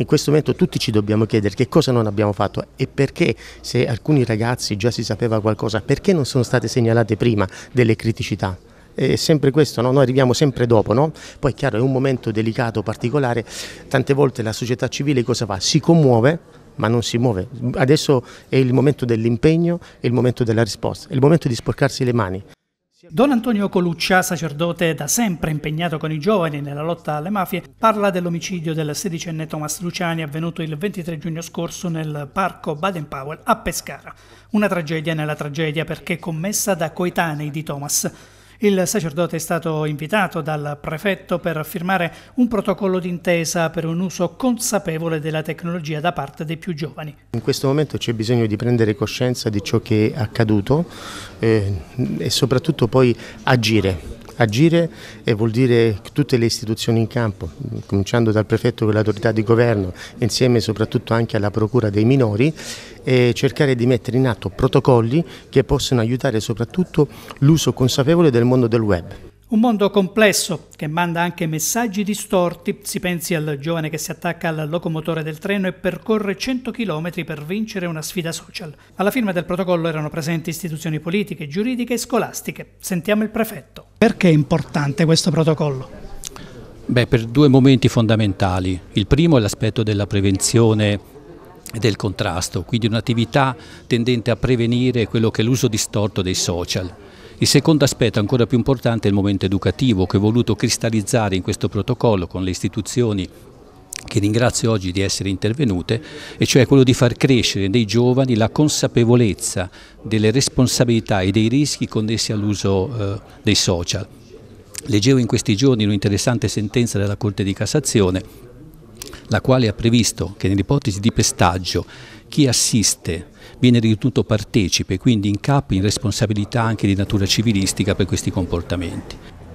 In questo momento tutti ci dobbiamo chiedere che cosa non abbiamo fatto e perché se alcuni ragazzi già si sapeva qualcosa, perché non sono state segnalate prima delle criticità? è sempre questo, no? noi arriviamo sempre dopo, no? poi chiaro è un momento delicato, particolare, tante volte la società civile cosa fa? Si commuove ma non si muove, adesso è il momento dell'impegno, è il momento della risposta, è il momento di sporcarsi le mani. Don Antonio Coluccia, sacerdote da sempre impegnato con i giovani nella lotta alle mafie, parla dell'omicidio del sedicenne Thomas Luciani avvenuto il 23 giugno scorso nel parco Baden-Powell a Pescara. Una tragedia nella tragedia perché commessa da coetanei di Thomas. Il sacerdote è stato invitato dal prefetto per firmare un protocollo d'intesa per un uso consapevole della tecnologia da parte dei più giovani. In questo momento c'è bisogno di prendere coscienza di ciò che è accaduto eh, e soprattutto poi agire Agire vuol dire tutte le istituzioni in campo, cominciando dal prefetto con l'autorità di governo, insieme soprattutto anche alla procura dei minori, e cercare di mettere in atto protocolli che possano aiutare soprattutto l'uso consapevole del mondo del web. Un mondo complesso che manda anche messaggi distorti, si pensi al giovane che si attacca al locomotore del treno e percorre 100 km per vincere una sfida social. Alla firma del protocollo erano presenti istituzioni politiche, giuridiche e scolastiche. Sentiamo il prefetto. Perché è importante questo protocollo? Beh, per due momenti fondamentali. Il primo è l'aspetto della prevenzione e del contrasto, quindi un'attività tendente a prevenire quello che è l'uso distorto dei social il secondo aspetto, ancora più importante, è il momento educativo che ho voluto cristallizzare in questo protocollo con le istituzioni che ringrazio oggi di essere intervenute, e cioè quello di far crescere nei giovani la consapevolezza delle responsabilità e dei rischi connessi all'uso eh, dei social. Leggevo in questi giorni un'interessante sentenza della Corte di Cassazione la quale ha previsto che nell'ipotesi di pestaggio chi assiste viene ritenuto partecipe, quindi in capo in responsabilità anche di natura civilistica per questi comportamenti.